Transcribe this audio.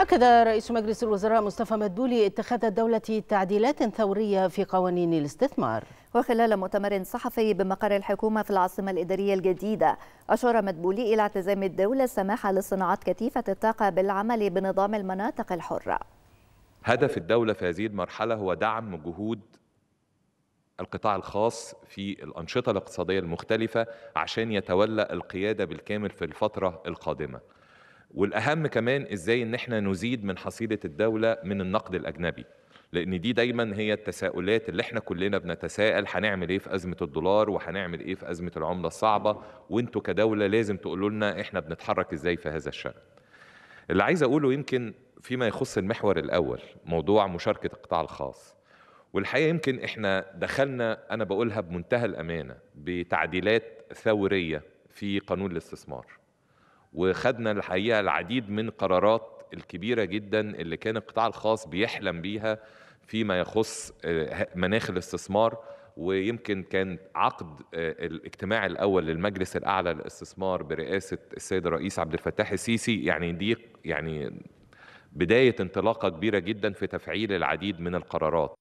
أكد رئيس مجلس الوزراء مصطفى مدبولي اتخاذ الدولة تعديلات ثورية في قوانين الاستثمار وخلال مؤتمر صحفي بمقر الحكومة في العاصمة الإدارية الجديدة أشار مدبولي إلى التزام الدولة السماح للصناعات كثيفة الطاقة بالعمل بنظام المناطق الحرة هدف الدولة في هذه المرحلة هو دعم جهود القطاع الخاص في الأنشطة الاقتصادية المختلفة عشان يتولى القيادة بالكامل في الفترة القادمة والاهم كمان ازاي ان احنا نزيد من حصيله الدوله من النقد الاجنبي لان دي دايما هي التساؤلات اللي احنا كلنا بنتساءل هنعمل ايه في ازمه الدولار وهنعمل ايه في ازمه العمله الصعبه وانتوا كدوله لازم تقولوا لنا احنا بنتحرك ازاي في هذا الشان اللي عايز اقوله يمكن فيما يخص المحور الاول موضوع مشاركه القطاع الخاص والحقيقه يمكن احنا دخلنا انا بقولها بمنتهى الامانه بتعديلات ثوريه في قانون الاستثمار وخدنا الحقيقه العديد من قرارات الكبيره جدا اللي كان القطاع الخاص بيحلم بيها فيما يخص آه، مناخ الاستثمار ويمكن كان عقد آه، الاجتماع الاول للمجلس الاعلى للاستثمار برئاسه السيد الرئيس عبد الفتاح السيسي يعني دي يعني بدايه انطلاقه كبيره جدا في تفعيل العديد من القرارات